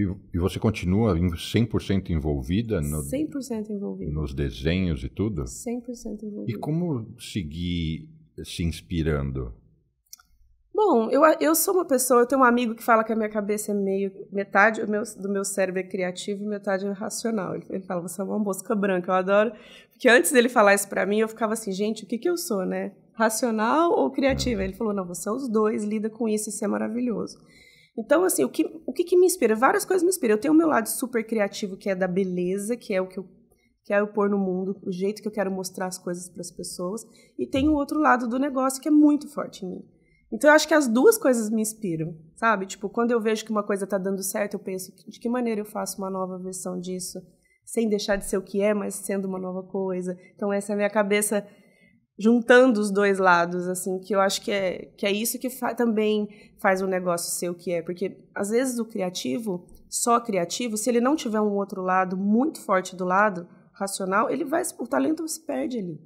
E, e você continua 100% envolvida? No, 100% envolvida. Nos desenhos e tudo? 100% envolvida. E como seguir se inspirando? Bom, eu, eu sou uma pessoa, eu tenho um amigo que fala que a minha cabeça é meio, metade do meu, do meu cérebro é criativo e metade é racional. Ele, ele fala, você é uma mosca branca, eu adoro. Porque antes dele falar isso para mim, eu ficava assim, gente, o que, que eu sou, né? Racional ou criativa? Ele falou, não, você é os dois, lida com isso, isso é maravilhoso. Então, assim, o que, o que, que me inspira? Várias coisas me inspiram. Eu tenho o meu lado super criativo, que é da beleza, que é o que eu quero é pôr no mundo, o jeito que eu quero mostrar as coisas para as pessoas. E tem o outro lado do negócio, que é muito forte em mim. Então, eu acho que as duas coisas me inspiram, sabe? Tipo, quando eu vejo que uma coisa está dando certo, eu penso, de que maneira eu faço uma nova versão disso? Sem deixar de ser o que é, mas sendo uma nova coisa. Então, essa é a minha cabeça juntando os dois lados, assim, que eu acho que é, que é isso que fa também faz o negócio ser o que é, porque às vezes o criativo, só criativo, se ele não tiver um outro lado muito forte do lado racional, ele vai, o talento se perde ali,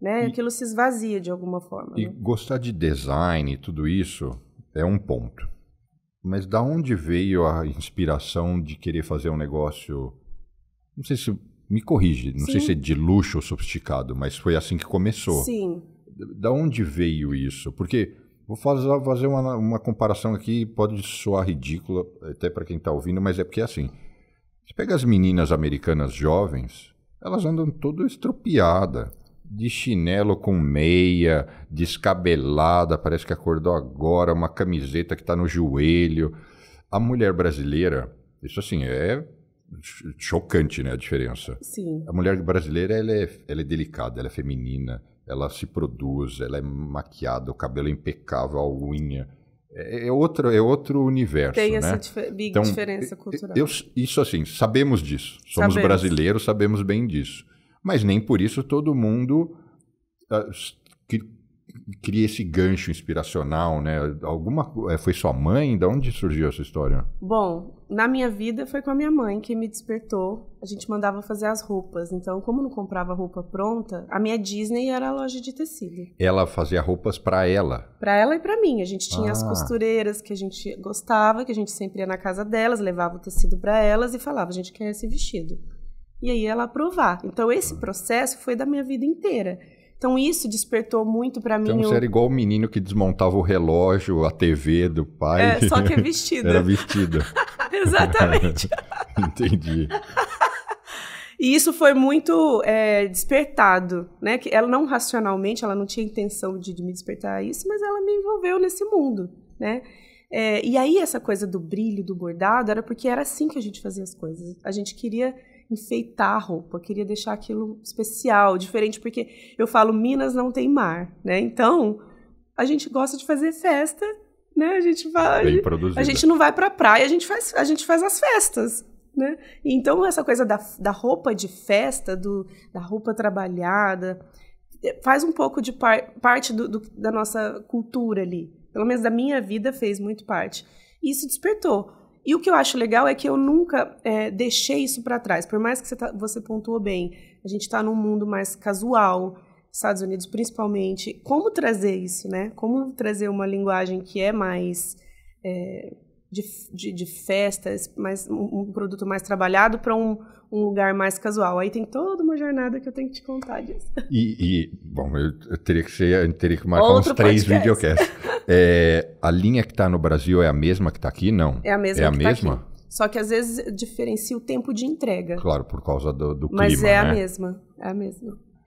né? E, Aquilo se esvazia de alguma forma. E né? gostar de design e tudo isso é um ponto. Mas da onde veio a inspiração de querer fazer um negócio? Não sei se me corrige, não Sim. sei se é de luxo ou sofisticado, mas foi assim que começou. Sim. Da onde veio isso? Porque vou fazer uma, uma comparação aqui, pode soar ridícula até para quem está ouvindo, mas é porque é assim. Você pega as meninas americanas jovens, elas andam toda estropiada, de chinelo com meia, descabelada, parece que acordou agora, uma camiseta que está no joelho. A mulher brasileira, isso assim, é chocante, né, a diferença. Sim. A mulher brasileira, ela é, ela é delicada, ela é feminina, ela se produz, ela é maquiada, o cabelo é impecável, a unha. É, é outro, é outro universo, Tem né? essa dif big então, diferença cultural. Eu, isso assim, sabemos disso. Somos sabemos. brasileiros, sabemos bem disso. Mas nem por isso todo mundo uh, que cria esse gancho inspiracional, né? Alguma é, foi sua mãe? de onde surgiu essa história? Bom, na minha vida foi com a minha mãe que me despertou. A gente mandava fazer as roupas, então como não comprava roupa pronta, a minha Disney era a loja de tecido. Ela fazia roupas para ela? Para ela e para mim. A gente tinha ah. as costureiras que a gente gostava, que a gente sempre ia na casa delas, levava o tecido para elas e falava: "A gente quer é esse vestido". E aí ela aprovava. Então esse processo foi da minha vida inteira. Então isso despertou muito para mim. Então você o... era igual o menino que desmontava o relógio, a TV do pai. É, só que é vestida. era vestida. Exatamente. Entendi. E isso foi muito é, despertado, né? Que ela não racionalmente, ela não tinha intenção de, de me despertar a isso, mas ela me envolveu nesse mundo, né? É, e aí essa coisa do brilho, do bordado, era porque era assim que a gente fazia as coisas. A gente queria enfeitar a roupa, queria deixar aquilo especial, diferente, porque eu falo Minas não tem mar, né? Então, a gente gosta de fazer festa, né? A gente vai a gente não vai para a praia, a gente faz a gente faz as festas, né? Então, essa coisa da, da roupa de festa, do, da roupa trabalhada, eh, faz um pouco de par, parte do, do, da nossa cultura ali. Pelo menos da minha vida fez muito parte. Isso despertou. E o que eu acho legal é que eu nunca é, deixei isso para trás. Por mais que você, tá, você pontuou bem, a gente está num mundo mais casual, Estados Unidos principalmente. Como trazer isso, né? Como trazer uma linguagem que é mais é, de, de, de festas, mais, um produto mais trabalhado para um, um lugar mais casual. Aí tem toda uma jornada que eu tenho que te contar disso. E, e bom, eu teria que ser, eu teria que marcar Outro uns três videocasts. é, a linha que está no Brasil é a mesma que está aqui? Não. É a mesma. É a tá mesma. Tá Só que às vezes diferencia o tempo de entrega. Claro, por causa do, do Mas clima. Mas é né? a mesma. É a mesma.